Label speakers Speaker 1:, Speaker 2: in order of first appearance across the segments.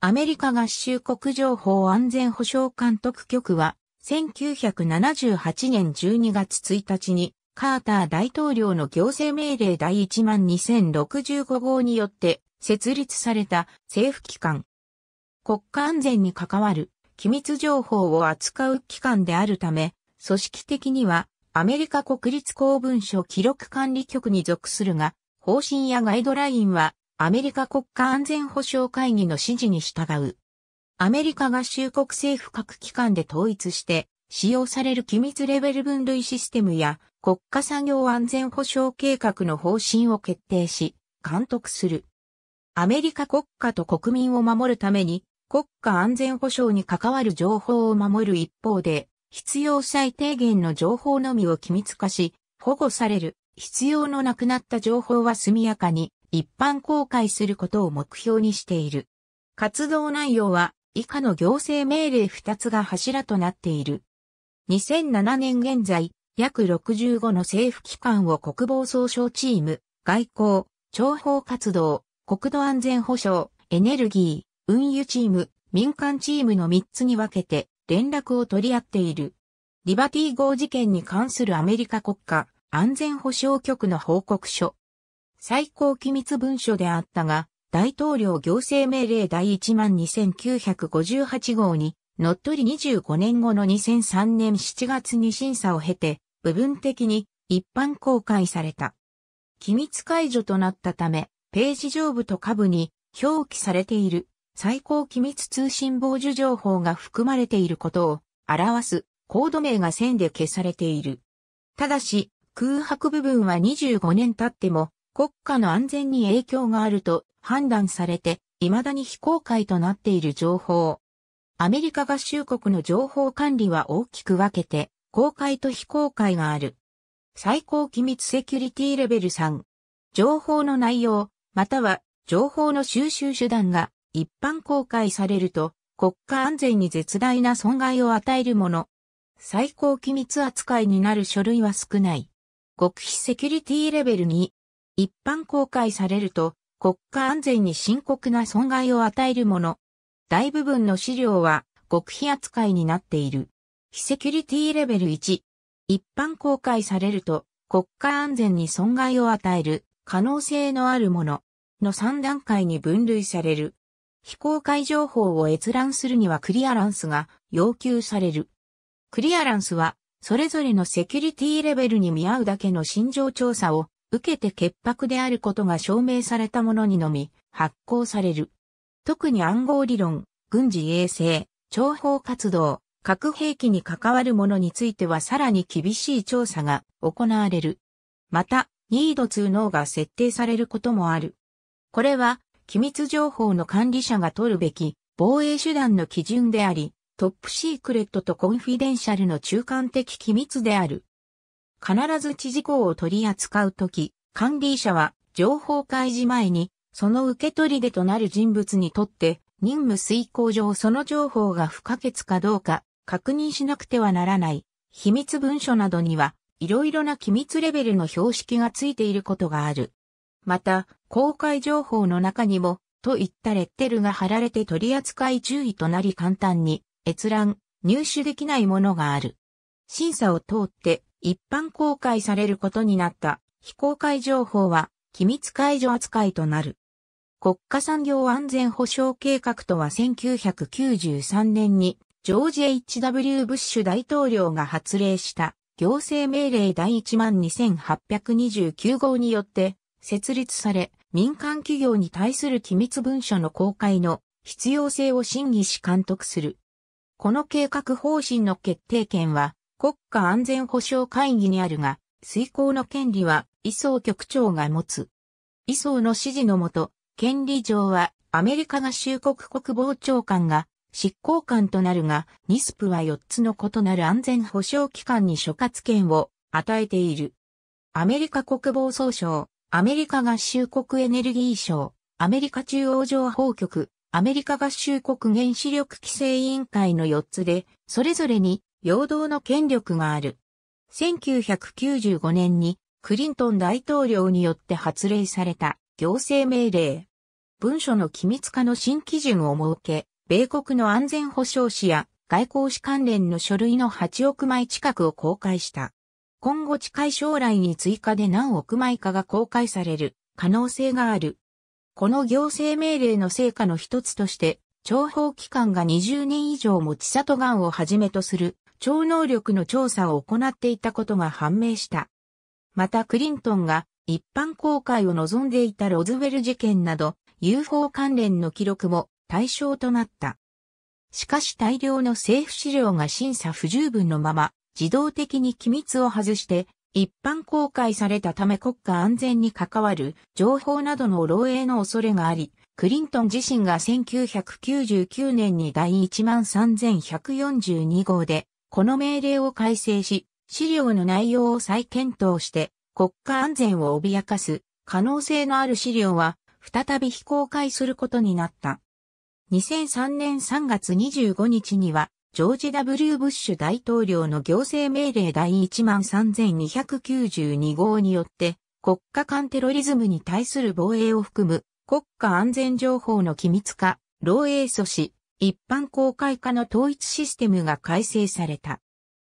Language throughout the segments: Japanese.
Speaker 1: アメリカ合衆国情報安全保障監督局は、1978年12月1日に、カーター大統領の行政命令第1万2065号によって設立された政府機関。国家安全に関わる機密情報を扱う機関であるため、組織的にはアメリカ国立公文書記録管理局に属するが、方針やガイドラインはアメリカ国家安全保障会議の指示に従う。アメリカ合衆国政府各機関で統一して、使用される機密レベル分類システムや国家産業安全保障計画の方針を決定し、監督する。アメリカ国家と国民を守るために、国家安全保障に関わる情報を守る一方で、必要最低限の情報のみを機密化し、保護される。必要のなくなった情報は速やかに一般公開することを目標にしている。活動内容は以下の行政命令2つが柱となっている。2007年現在、約65の政府機関を国防総省チーム、外交、諜報活動、国土安全保障、エネルギー、運輸チーム、民間チームの3つに分けて連絡を取り合っている。リバティ号事件に関するアメリカ国家安全保障局の報告書、最高機密文書であったが、大統領行政命令第12958号に、のっとり25年後の2003年7月に審査を経て、部分的に一般公開された。機密解除となったため、ページ上部と下部に表記されている最高機密通信傍受情報が含まれていることを表すコード名が線で消されている。ただし、空白部分は25年経っても国家の安全に影響があると判断されて、未だに非公開となっている情報。アメリカ合衆国の情報管理は大きく分けて、公開と非公開がある。最高機密セキュリティレベル3。情報の内容、または情報の収集手段が一般公開されると、国家安全に絶大な損害を与えるもの。最高機密扱いになる書類は少ない。極秘セキュリティレベル2。一般公開されると、国家安全に深刻な損害を与えるもの。大部分の資料は極秘扱いになっている。非セキュリティレベル1。一般公開されると国家安全に損害を与える可能性のあるものの3段階に分類される。非公開情報を閲覧するにはクリアランスが要求される。クリアランスはそれぞれのセキュリティレベルに見合うだけの心情調査を受けて潔白であることが証明されたものにのみ発行される。特に暗号理論、軍事衛星、諜報活動、核兵器に関わるものについてはさらに厳しい調査が行われる。また、ニード2ーが設定されることもある。これは、機密情報の管理者が取るべき防衛手段の基準であり、トップシークレットとコンフィデンシャルの中間的機密である。必ず知事項を取り扱うとき、管理者は情報開示前に、その受け取り手となる人物にとって、任務遂行上その情報が不可欠かどうか確認しなくてはならない。秘密文書などには、いろいろな機密レベルの標識がついていることがある。また、公開情報の中にも、といったレッテルが貼られて取り扱い注意となり簡単に閲覧、入手できないものがある。審査を通って一般公開されることになった非公開情報は機密解除扱いとなる。国家産業安全保障計画とは1993年にジョージ・ H.W. ブッシュ大統領が発令した行政命令第12829号によって設立され民間企業に対する機密文書の公開の必要性を審議し監督する。この計画方針の決定権は国家安全保障会議にあるが、遂行の権利は、伊総局長が持つ。伊総の指示のもと、権利上は、アメリカ合衆国国防長官が、執行官となるが、ニスプは4つの異なる安全保障機関に所轄権を与えている。アメリカ国防総省、アメリカ合衆国エネルギー省、アメリカ中央情報局、アメリカ合衆国原子力規制委員会の4つで、それぞれに陽動の権力がある。1995年にクリントン大統領によって発令された行政命令。文書の機密化の新基準を設け、米国の安全保障史や外交史関連の書類の8億枚近くを公開した。今後近い将来に追加で何億枚かが公開される可能性がある。この行政命令の成果の一つとして、情報機関が20年以上もち里眼をはじめとする超能力の調査を行っていたことが判明した。またクリントンが一般公開を望んでいたロズウェル事件など UFO 関連の記録も対象となった。しかし大量の政府資料が審査不十分のまま自動的に機密を外して一般公開されたため国家安全に関わる情報などの漏洩の恐れがあり、クリントン自身が1999年に第13142号でこの命令を改正し、資料の内容を再検討して、国家安全を脅かす可能性のある資料は、再び非公開することになった。2003年3月25日には、ジョージ・ W・ ブッシュ大統領の行政命令第13292号によって、国家間テロリズムに対する防衛を含む国家安全情報の機密化、漏洩阻止、一般公開化の統一システムが改正された。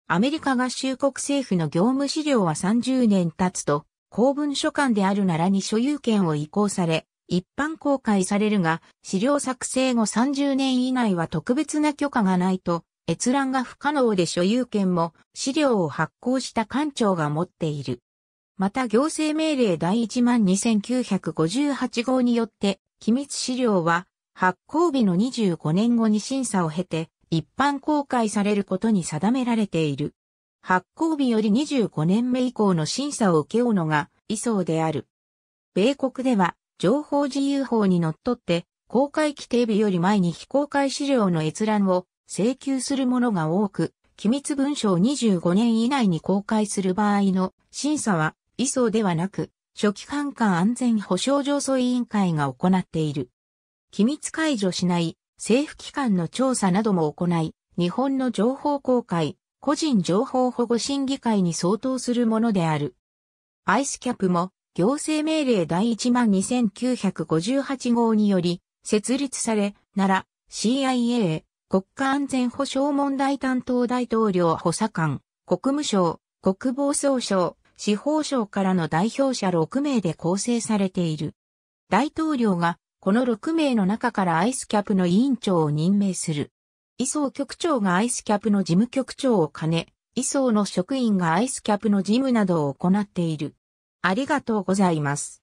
Speaker 1: アメリカ合衆国政府の業務資料は30年経つと、公文書館であるならに所有権を移行され、一般公開されるが、資料作成後30年以内は特別な許可がないと、閲覧が不可能で所有権も資料を発行した官庁が持っている。また行政命令第1万2958号によって、機密資料は発行日の25年後に審査を経て、一般公開されることに定められている。発行日より25年目以降の審査を受け負うのが、位相である。米国では、情報自由法にのっとって、公開規定日より前に非公開資料の閲覧を請求するものが多く、機密文書を25年以内に公開する場合の審査は、位相ではなく、初期反感安全保障上訴委員会が行っている。機密解除しない政府機関の調査なども行い、日本の情報公開、個人情報保護審議会に相当するものである。アイスキャップも行政命令第12958号により設立され、奈良 CIA 国家安全保障問題担当大統領補佐官、国務省、国防総省、司法省からの代表者6名で構成されている。大統領がこの6名の中からアイスキャップの委員長を任命する。伊相局長がアイスキャップの事務局長を兼ね、伊相の職員がアイスキャップの事務などを行っている。ありがとうございます。